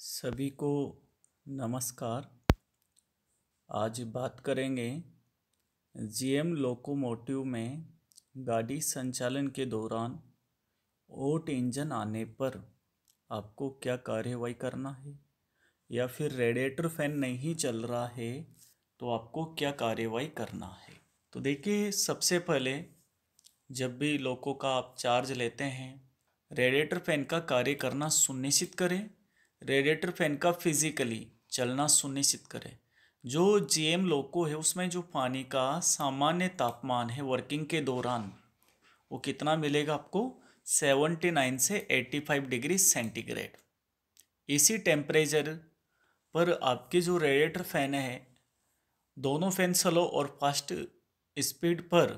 सभी को नमस्कार आज बात करेंगे जीएम लोकोमोटिव में गाड़ी संचालन के दौरान ओट इंजन आने पर आपको क्या कार्रवाई करना है या फिर रेडिएटर फैन नहीं चल रहा है तो आपको क्या कार्रवाई करना है तो देखिए सबसे पहले जब भी लोको का आप चार्ज लेते हैं रेडिएटर फैन का कार्य करना सुनिश्चित करें रेडिएटर फैन का फिजिकली चलना सुनिश्चित करें जो जीएम लोको है उसमें जो पानी का सामान्य तापमान है वर्किंग के दौरान वो कितना मिलेगा आपको 79 से 85 डिग्री सेंटीग्रेड इसी टेम्परेचर पर आपके जो रेडिएटर फैन है दोनों फैन स्लो और फास्ट स्पीड पर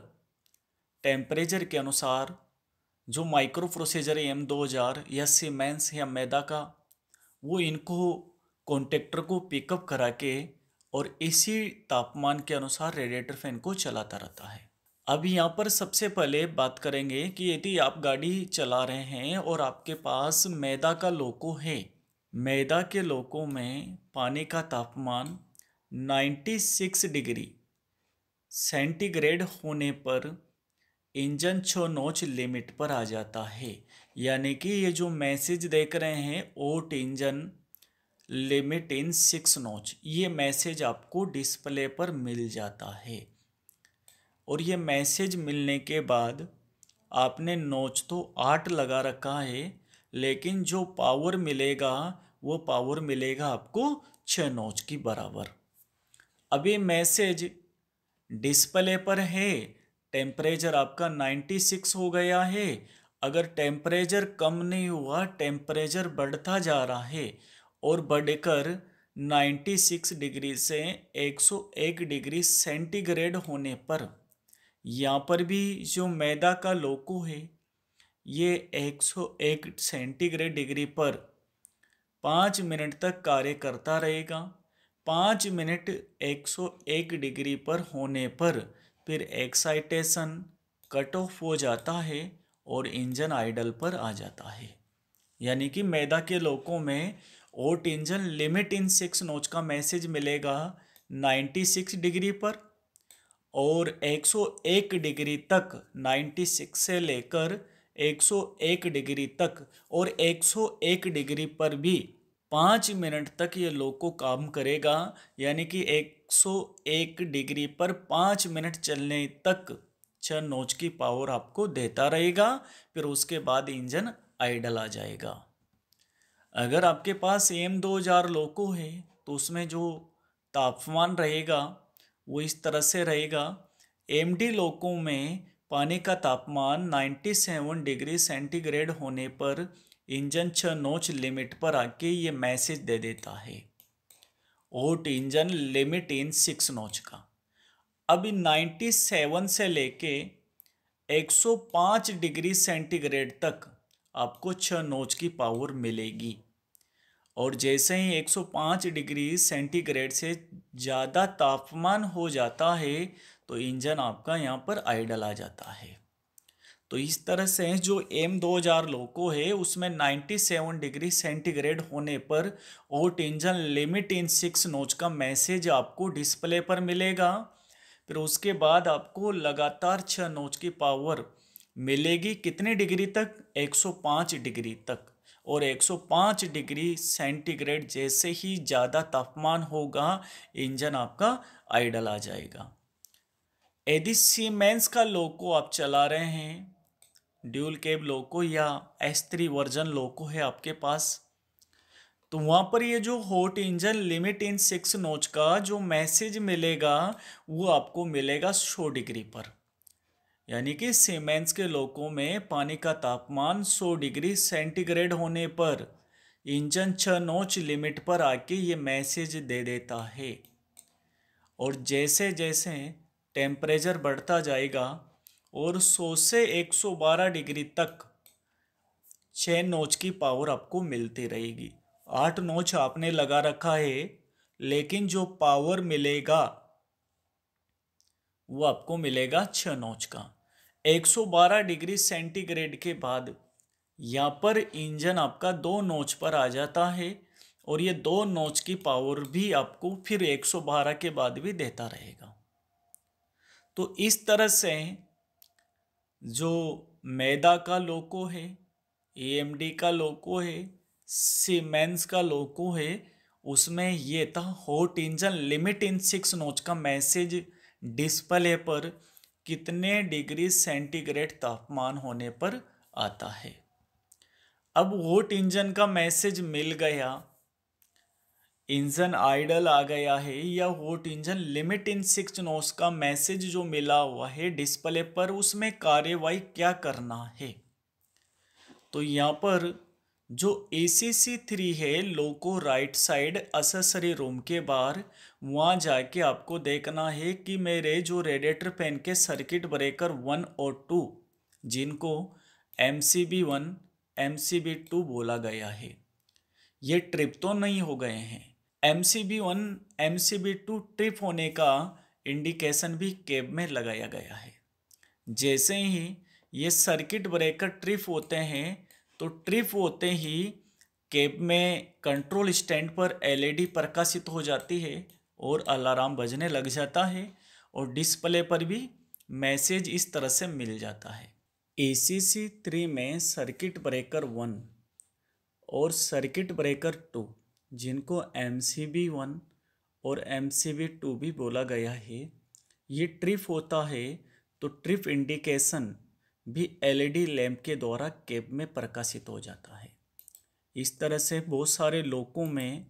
टेम्परेचर के अनुसार जो माइक्रो प्रोसीजर एम दो हज़ार या सीमेंस या मैदा का वो इनको कॉन्टेक्टर को पिकअप करा के और इसी तापमान के अनुसार रेडिएटर फैन को चलाता रहता है अब यहाँ पर सबसे पहले बात करेंगे कि यदि आप गाड़ी चला रहे हैं और आपके पास मैदा का लोको है मैदा के लोको में पानी का तापमान 96 डिग्री सेंटीग्रेड होने पर इंजन छो नोच लिमिट पर आ जाता है यानी कि ये जो मैसेज देख रहे हैं hot engine limit in six notch ये मैसेज आपको डिस्प्ले पर मिल जाता है और ये मैसेज मिलने के बाद आपने नोच तो आठ लगा रखा है लेकिन जो पावर मिलेगा वो पावर मिलेगा आपको छः नोच की बराबर अब ये मैसेज डिस्प्ले पर है टेम्परेचर आपका 96 हो गया है अगर टेम्परेचर कम नहीं हुआ टेम्परेचर बढ़ता जा रहा है और बढ़कर 96 डिग्री से 101 डिग्री सेंटीग्रेड होने पर यहाँ पर भी जो मैदा का लोको है ये 101 सेंटीग्रेड डिग्री पर पाँच मिनट तक कार्य करता रहेगा पाँच मिनट 101 डिग्री पर होने पर फिर एक्साइटेशन कट ऑफ हो जाता है और इंजन आइडल पर आ जाता है यानी कि मैदा के लोकों में hot engine limit in six notch का मैसेज मिलेगा 96 डिग्री पर और 101 डिग्री तक 96 से लेकर 101 डिग्री तक और 101 डिग्री पर भी पाँच मिनट तक ये लोको काम करेगा यानी कि 101 डिग्री पर पाँच मिनट चलने तक छः नोच की पावर आपको देता रहेगा फिर उसके बाद इंजन आइडल आ जाएगा अगर आपके पास एम दो हज़ार लोको है तो उसमें जो तापमान रहेगा वो इस तरह से रहेगा एम डी लोकों में पानी का तापमान 97 डिग्री सेंटीग्रेड होने पर इंजन छः नोच लिमिट पर आके ये मैसेज दे देता है hot engine limit in six notch का अभी 97 से लेके 105 डिग्री सेंटीग्रेड तक आपको छः नोच की पावर मिलेगी और जैसे ही 105 डिग्री सेंटीग्रेड से ज़्यादा तापमान हो जाता है तो इंजन आपका यहाँ पर आइडल आ जाता है तो इस तरह से जो एम 2000 लोको है उसमें 97 डिग्री सेंटीग्रेड होने पर hot engine limit in six notch का मैसेज आपको डिस्प्ले पर मिलेगा फिर उसके बाद आपको लगातार छः नोच की पावर मिलेगी कितने डिग्री तक 105 डिग्री तक और 105 डिग्री सेंटीग्रेड जैसे ही ज़्यादा तापमान होगा इंजन आपका आइडल आ जाएगा यदि सीमेंस का लोको आप चला रहे हैं ड्यूल केब लोको या एस थ्री वर्जन लोको है आपके पास तो वहाँ पर ये जो hot engine limit in six notch का जो मैसेज मिलेगा वो आपको मिलेगा सौ डिग्री पर यानी कि सीमेंस के लोगों में पानी का तापमान सौ डिग्री सेंटीग्रेड होने पर इंजन छः नोच लिमिट पर आके ये मैसेज दे देता है और जैसे जैसे टेम्परेचर बढ़ता जाएगा और 100 से 112 डिग्री तक छः नोच की पावर आपको मिलती रहेगी आठ नोच आपने लगा रखा है लेकिन जो पावर मिलेगा वो आपको मिलेगा छ नौच का 112 डिग्री सेंटीग्रेड के बाद यहाँ पर इंजन आपका दो नोच पर आ जाता है और ये दो नोच की पावर भी आपको फिर 112 के बाद भी देता रहेगा तो इस तरह से जो मैदा का लोको है ए का लोको है सीमेंस का लोको है उसमें ये था hot engine limit in six notch का मैसेज डिस्प्ले पर कितने डिग्री सेंटीग्रेड तापमान होने पर आता है अब हॉट इंजन का मैसेज मिल गया इंजन आइडल आ गया है या hot engine limit in six notch का मैसेज जो मिला हुआ है डिस्प्ले पर उसमें कार्यवाही क्या करना है तो यहाँ पर जो ए सी सी थ्री है loco right side accessory room के बाहर वहाँ जाके आपको देखना है कि मेरे जो रेडिएटर पेन के सर्किट ब्रेकर वन और टू जिनको M C B one M C B two बोला गया है ये ट्रिप तो नहीं हो गए हैं M C B one M C B two trip होने का इंडिकेशन भी केब में लगाया गया है जैसे ही ये सर्किट ब्रेकर ट्रिप होते हैं तो ट्रिप होते ही कैब में कंट्रोल स्टैंड पर एलईडी प्रकाशित हो जाती है और अलार्म बजने लग जाता है और डिस्प्ले पर भी मैसेज इस तरह से मिल जाता है ए सी सी थ्री में सर्किट ब्रेकर वन और सर्किट ब्रेकर टू जिनको एम सी बी वन और एम सी बी टू भी बोला गया है ये ट्रिप होता है तो ट्रिप इंडिकेशन भी एलईडी लैंप के द्वारा कैब में प्रकाशित हो जाता है इस तरह से बहुत सारे लोगों में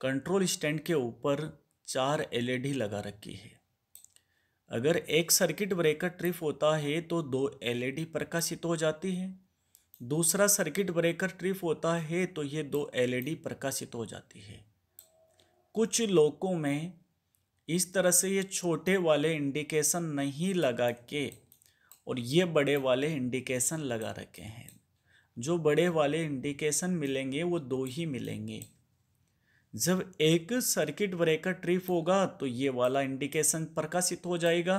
कंट्रोल स्टैंड के ऊपर चार एलईडी लगा रखी है अगर एक सर्किट ब्रेकर ट्रिप होता है तो दो एलईडी प्रकाशित हो जाती है दूसरा सर्किट ब्रेकर ट्रिप होता है तो ये दो एलईडी प्रकाशित हो जाती है कुछ लोगों में इस तरह से ये छोटे वाले इंडिकेशन नहीं लगा के और ये बड़े वाले इंडिकेशन लगा रखे हैं जो बड़े वाले इंडिकेशन मिलेंगे वो दो ही मिलेंगे जब एक सर्किट ब्रेकर ट्रिप होगा तो ये वाला इंडिकेशन प्रकाशित हो जाएगा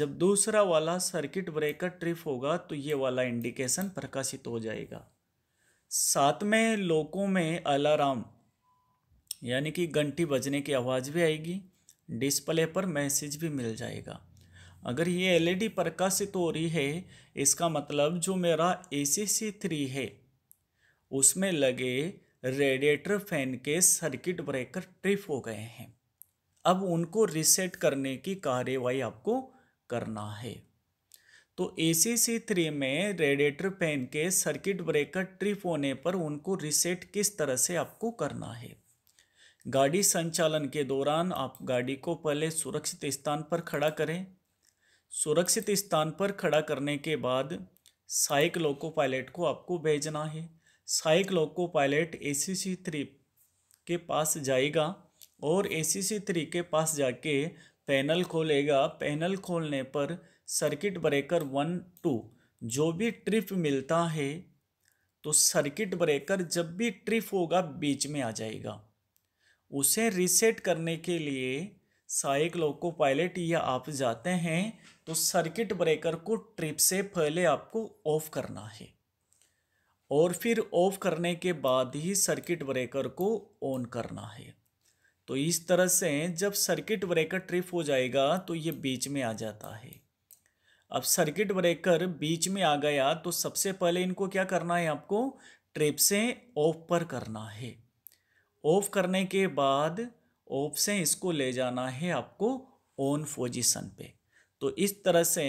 जब दूसरा वाला सर्किट ब्रेकर ट्रिप होगा तो ये वाला इंडिकेशन प्रकाशित हो जाएगा साथ में लोगों में अलार्म यानी कि घंटी बजने की आवाज़ भी आएगी डिस्प्ले पर मैसेज भी मिल जाएगा अगर ये एलईडी प्रकाशित हो रही है इसका मतलब जो मेरा ए थ्री है उसमें लगे रेडिएटर फैन के सर्किट ब्रेकर ट्रिप हो गए हैं अब उनको रिसेट करने की कार्यवाही आपको करना है तो ए सी थ्री में रेडिएटर फैन के सर्किट ब्रेकर ट्रिप होने पर उनको रिसेट किस तरह से आपको करना है गाड़ी संचालन के दौरान आप गाड़ी को पहले सुरक्षित स्थान पर खड़ा करें सुरक्षित स्थान पर खड़ा करने के बाद साइक लोको पायलट को आपको भेजना है साइक लोको पायलट ए सी सी थ्री के पास जाएगा और ए सी सी थ्री के पास जाके पैनल खोलेगा पैनल खोलने पर सर्किट ब्रेकर वन टू जो भी ट्रिप मिलता है तो सर्किट ब्रेकर जब भी ट्रिप होगा बीच में आ जाएगा उसे रीसेट करने के लिए सहायक लोको पायलट या आप जाते हैं तो सर्किट ब्रेकर को ट्रिप से पहले आपको ऑफ करना है और फिर ऑफ करने के बाद ही सर्किट ब्रेकर को ऑन करना है तो इस तरह से जब सर्किट ब्रेकर ट्रिप हो जाएगा तो ये बीच में आ जाता है अब सर्किट ब्रेकर बीच में आ गया तो सबसे पहले इनको क्या करना है आपको ट्रिप से ऑफ पर करना है ऑफ करने के बाद ऑफ से इसको ले जाना है आपको ऑन पोजिशन पे तो इस तरह से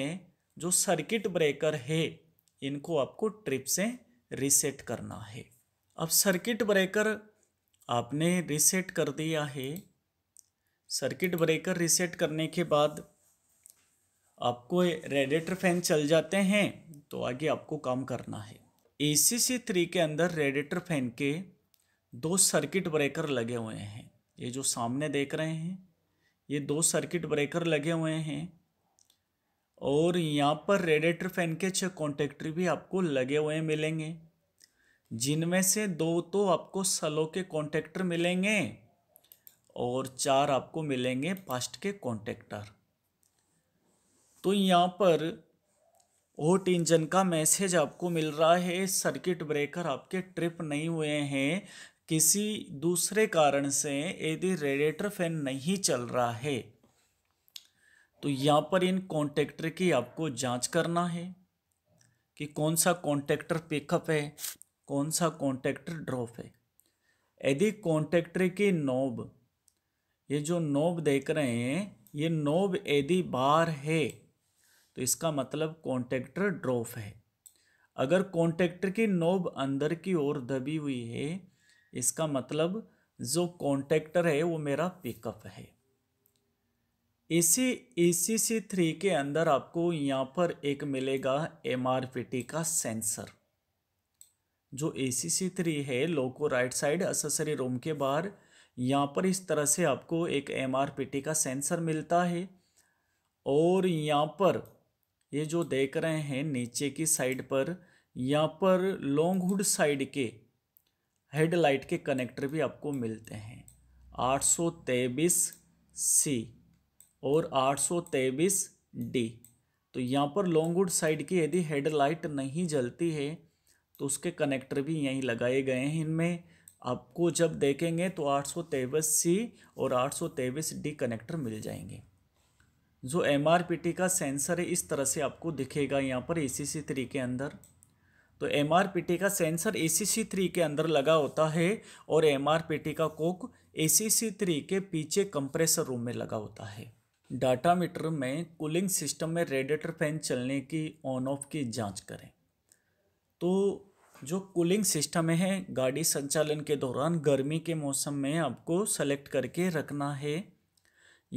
जो सर्किट ब्रेकर है इनको आपको ट्रिप से रिसेट करना है अब सर्किट ब्रेकर आपने रिसेट कर दिया है सर्किट ब्रेकर रिसेट करने के बाद आपको रेडिएटर फैन चल जाते हैं तो आगे आपको काम करना है ए सी सी थ्री के अंदर रेडिएटर फैन के दो सर्किट ब्रेकर लगे हुए हैं ये जो सामने देख रहे हैं ये दो सर्किट ब्रेकर लगे हुए हैं और यहाँ पर रेडिएटर फैन के छः कॉन्टेक्टर भी आपको लगे हुए मिलेंगे जिनमें से दो तो आपको सलो के कॉन्टेक्टर मिलेंगे और चार आपको मिलेंगे पास्ट के कॉन्टेक्टर तो यहाँ पर होट इंजन का मैसेज आपको मिल रहा है सर्किट ब्रेकर आपके ट्रिप नहीं हुए हैं किसी दूसरे कारण से यदि रेडिएटर फैन नहीं चल रहा है तो यहाँ पर इन कॉन्टेक्टर की आपको जांच करना है कि कौन सा कॉन्टेक्टर पिकअप है कौन सा कॉन्टेक्टर ड्रॉप है यदि कॉन्टेक्टर की नोब ये जो नोब देख रहे हैं ये नोब यदि बाहर है तो इसका मतलब कॉन्टेक्टर ड्रॉप है अगर कॉन्टेक्टर की नोब अंदर की ओर दबी हुई है इसका मतलब जो कॉन्टेक्टर है वो मेरा पिकअप है इसी ए सी थ्री के अंदर आपको यहाँ पर एक मिलेगा एम आर पी टी का सेंसर जो ए सी सी थ्री है loco right side accessory room के बाहर यहाँ पर इस तरह से आपको एक एम आर पी टी का सेंसर मिलता है और यहाँ पर ये जो देख रहे हैं नीचे की साइड पर यहाँ पर लॉन्ग हुड साइड के हेडलाइट के कनेक्टर भी आपको मिलते हैं आठ सौ तेईस सी और आठ सौ तेईस डी तो यहाँ पर लॉन्गवुड साइड की यदि हेडलाइट नहीं जलती है तो उसके कनेक्टर भी यहीं लगाए गए हैं इनमें आपको जब देखेंगे तो आठ सौ तेईस सी और आठ सौ तेईस डी कनेक्टर मिल जाएंगे जो एम आर पी टी का सेंसर है इस तरह से आपको दिखेगा यहाँ पर ए सी के अंदर तो एम आर का सेंसर ए थ्री के अंदर लगा होता है और एम आर का कोक ए थ्री के पीछे कंप्रेसर रूम में लगा होता है डाटा मीटर में कूलिंग सिस्टम में रेडिएटर फैन चलने की ऑन ऑफ की जांच करें तो जो कूलिंग सिस्टम है गाड़ी संचालन के दौरान गर्मी के मौसम में आपको सेलेक्ट करके रखना है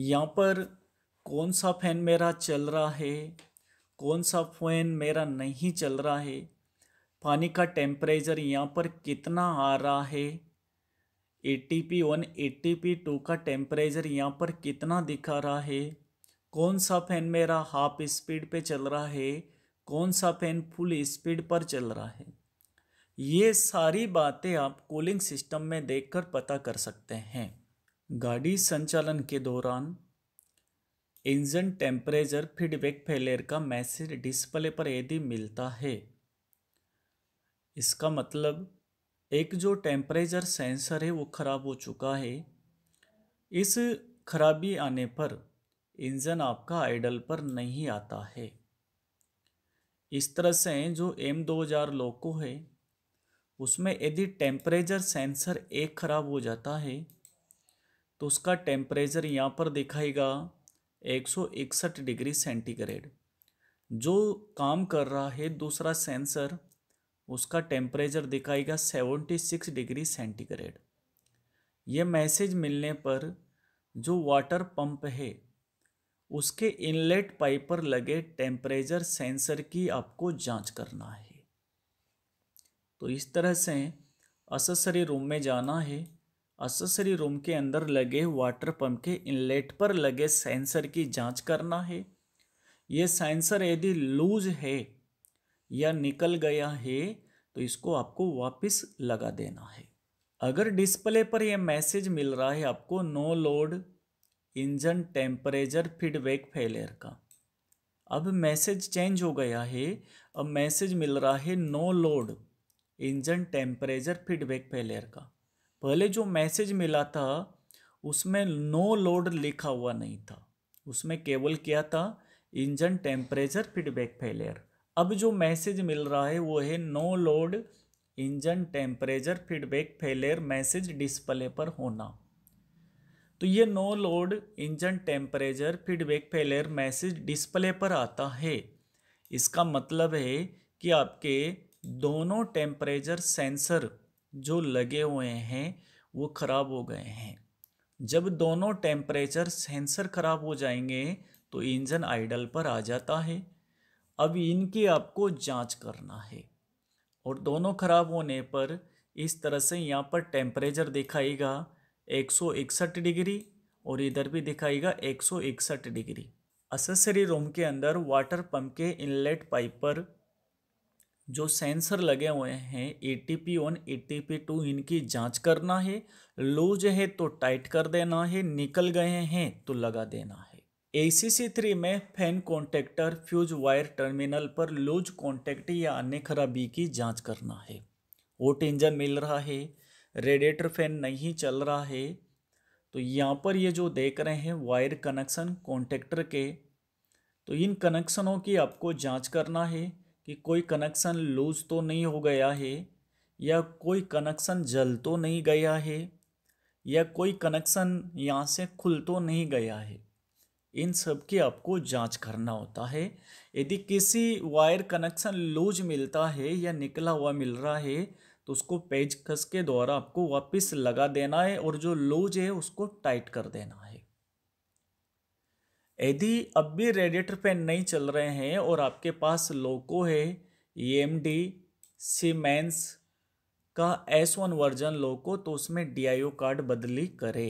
यहाँ पर कौन सा फ़ैन मेरा चल रहा है कौन सा फ़ैन मेरा नहीं चल रहा है पानी का टेम्परेचर यहाँ पर कितना आ रहा है A T P one A T P two का टेम्परेचर यहाँ पर कितना दिखा रहा है कौन सा फैन मेरा हाफ स्पीड पे चल रहा है कौन सा फैन फुल स्पीड पर चल रहा है ये सारी बातें आप कूलिंग सिस्टम में देखकर पता कर सकते हैं गाड़ी संचालन के दौरान इंजन टेम्परेचर फीडबैक फेलियर का मैसेज डिस्प्ले पर यदि मिलता है इसका मतलब एक जो टेम्परेचर सेंसर है वो ख़राब हो चुका है इस खराबी आने पर इंजन आपका आइडल पर नहीं आता है इस तरह से जो एम दो हज़ार लोको है उसमें यदि टेम्परेचर सेंसर एक ख़राब हो जाता है तो उसका टेम्परेचर यहाँ पर दिखाएगा एक सौ इकसठ डिग्री सेंटीग्रेड जो काम कर रहा है दूसरा सेंसर उसका टेम्परेचर दिखाएगा 76 डिग्री सेंटीग्रेड ये मैसेज मिलने पर जो वाटर पंप है उसके इनलेट पाइप पर लगे टेम्परेचर सेंसर की आपको जांच करना है तो इस तरह से असेसरी रूम में जाना है असेसरी रूम के अंदर लगे वाटर पंप के इनलेट पर लगे सेंसर की जांच करना है ये सेंसर यदि लूज है या निकल गया है तो इसको आपको वापस लगा देना है अगर डिस्प्ले पर यह मैसेज मिल रहा है आपको no load engine temperature feedback failure का अब मैसेज चेंज हो गया है अब मैसेज मिल रहा है no load engine temperature feedback failure का पहले जो मैसेज मिला था उसमें नो लोड लिखा हुआ नहीं था उसमें केवल क्या था इंजन टेम्परेचर फीडबैक फेलियर अब जो मैसेज मिल रहा है वो है no load engine temperature feedback failure message display पर होना तो ये no load engine temperature feedback failure message display पर आता है इसका मतलब है कि आपके दोनों टेम्परेचर सेंसर जो लगे हुए हैं वो ख़राब हो गए हैं जब दोनों टेम्परेचर सेंसर ख़राब हो जाएंगे तो इंजन आइडल पर आ जाता है अब इनकी आपको जांच करना है और दोनों ख़राब होने पर इस तरह से यहाँ पर टेम्परेचर दिखाएगा एक डिग्री और इधर भी दिखाएगा एक डिग्री असेसरी रूम के अंदर वाटर पंप के इनलेट पाइप पर जो सेंसर लगे हुए हैं A T P one A T P two इनकी जांच करना है लूज है तो टाइट कर देना है निकल गए हैं तो लगा देना है ए में fan contactor fuse wire terminal पर लूज कॉन्टैक्ट या अन्य खराबी की जांच करना है वोट इंजन मिल रहा है रेडिएटर फैन नहीं चल रहा है तो यहाँ पर ये जो देख रहे हैं वायर कनेक्शन कॉन्टैक्टर के तो इन कनेक्शनों की आपको जांच करना है कि कोई कनेक्शन लूज तो नहीं हो गया है या कोई कनेक्शन जल तो नहीं गया है या कोई कनेक्शन यहाँ से खुल तो नहीं गया है इन सब की आपको जांच करना होता है यदि किसी वायर कनेक्शन लूज मिलता है या निकला हुआ मिल रहा है तो उसको पेज खस के द्वारा आपको वापस लगा देना है और जो लूज है उसको टाइट कर देना है यदि अब भी रेडिएटर पेन नहीं चल रहे हैं और आपके पास लोको है ई एम डी सीमेंस का एस वन वर्जन लोको तो उसमें डी आई ओ कार्ड बदली करे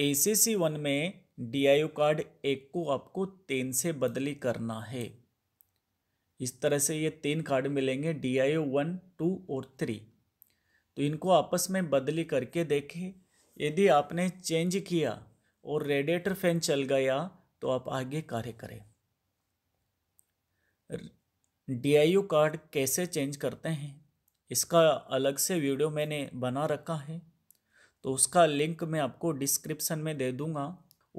ए सी सी वन में डी आई यू कार्ड एक को आपको तीन से बदली करना है इस तरह से ये तीन कार्ड मिलेंगे D I U one two और थ्री तो इनको आपस में बदली करके देखें यदि आपने चेंज किया और रेडिएटर फैन चल गया तो आप आगे कार्य करें डी आई यू कार्ड कैसे चेंज करते हैं इसका अलग से वीडियो मैंने बना रखा है तो उसका लिंक मैं आपको डिस्क्रिप्शन में दे दूंगा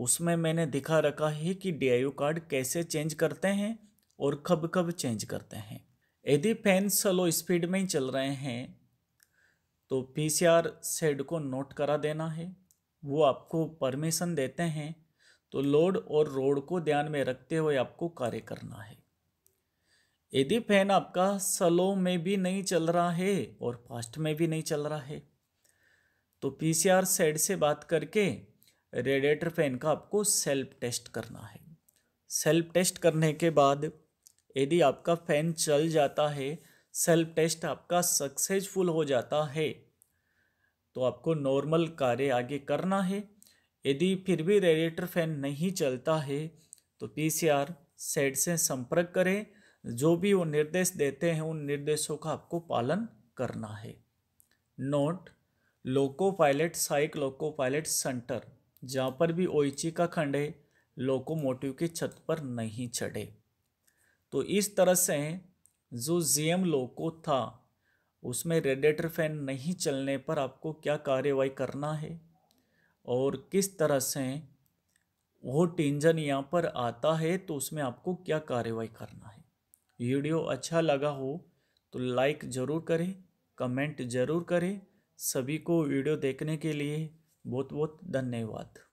उसमें मैंने दिखा रखा है कि डी कार्ड कैसे चेंज करते हैं और कब कब चेंज करते हैं यदि फैन स्लो स्पीड में ही चल रहे हैं तो पी सी आर सेड को नोट करा देना है वो आपको परमिशन देते हैं तो लोड और रोड को ध्यान में रखते हुए आपको कार्य करना है यदि फैन आपका स्लो में भी नहीं चल रहा है और फास्ट में भी नहीं चल रहा है तो पी सी आर सेड से बात करके रेडिएटर फैन का आपको सेल्फ टेस्ट करना है सेल्फ टेस्ट करने के बाद यदि आपका फ़ैन चल जाता है सेल्फ टेस्ट आपका सक्सेसफुल हो जाता है तो आपको नॉर्मल कार्य आगे करना है यदि फिर भी रेडिएटर फैन नहीं चलता है तो पीसीआर सेट से संपर्क करें जो भी वो निर्देश देते हैं उन निर्देशों का आपको पालन करना है नोट लोको पायलट साइक लोको पायलट सेंटर जहाँ पर भी ओइची का खंड है लोकोमोटिव की छत पर नहीं चढ़े तो इस तरह से जो जीएम लोको था उसमें रेडिएटर फैन नहीं चलने पर आपको क्या कार्रवाई करना है और किस तरह से वो टेंजन यहाँ पर आता है तो उसमें आपको क्या कार्रवाई करना है वीडियो अच्छा लगा हो तो लाइक ज़रूर करें कमेंट ज़रूर करें सभी को वीडियो देखने के लिए बहुत बहुत धन्यवाद